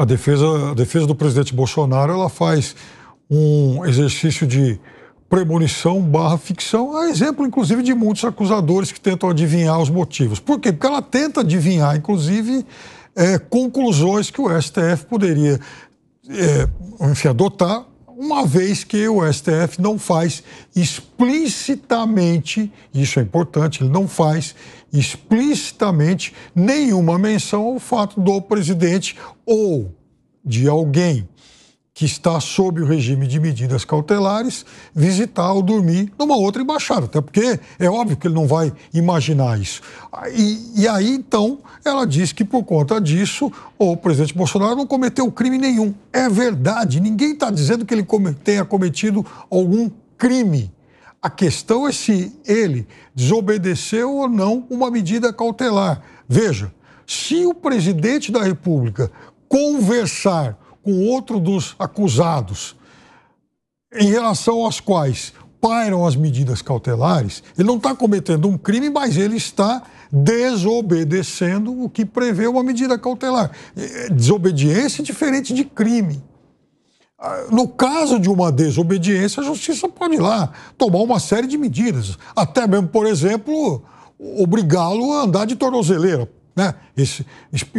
A defesa, a defesa do presidente Bolsonaro ela faz um exercício de premonição barra ficção, a exemplo, inclusive, de muitos acusadores que tentam adivinhar os motivos. Por quê? Porque ela tenta adivinhar, inclusive, é, conclusões que o STF poderia é, enfim, adotar uma vez que o STF não faz explicitamente, isso é importante, ele não faz explicitamente nenhuma menção ao fato do presidente ou de alguém que está sob o regime de medidas cautelares, visitar ou dormir numa outra embaixada, até porque é óbvio que ele não vai imaginar isso. E, e aí, então, ela diz que por conta disso, o presidente Bolsonaro não cometeu crime nenhum. É verdade, ninguém está dizendo que ele tenha cometido algum crime. A questão é se ele desobedeceu ou não uma medida cautelar. Veja, se o presidente da República conversar com outro dos acusados, em relação aos quais pairam as medidas cautelares, ele não está cometendo um crime, mas ele está desobedecendo o que prevê uma medida cautelar. Eh, desobediência é diferente de crime. Ah, no caso de uma desobediência, a justiça pode ir lá tomar uma série de medidas, até mesmo, por exemplo, obrigá-lo a andar de tornozeleira. Né?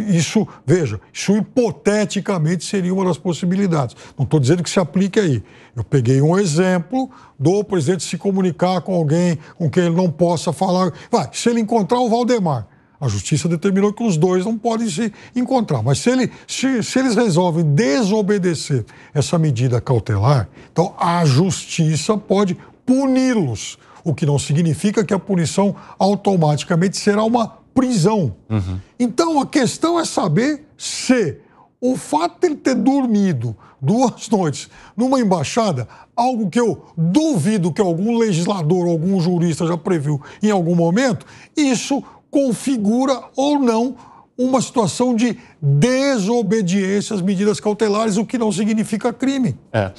isso, veja, isso hipoteticamente seria uma das possibilidades. Não estou dizendo que se aplique aí. Eu peguei um exemplo do presidente se comunicar com alguém com quem ele não possa falar. Vai, se ele encontrar o Valdemar. A justiça determinou que os dois não podem se encontrar. Mas se, ele, se, se eles resolvem desobedecer essa medida cautelar, então a justiça pode puni-los, o que não significa que a punição automaticamente será uma prisão. Uhum. Então a questão é saber se o fato de ele ter dormido duas noites numa embaixada, algo que eu duvido que algum legislador, algum jurista já previu em algum momento, isso configura ou não uma situação de desobediência às medidas cautelares, o que não significa crime. É.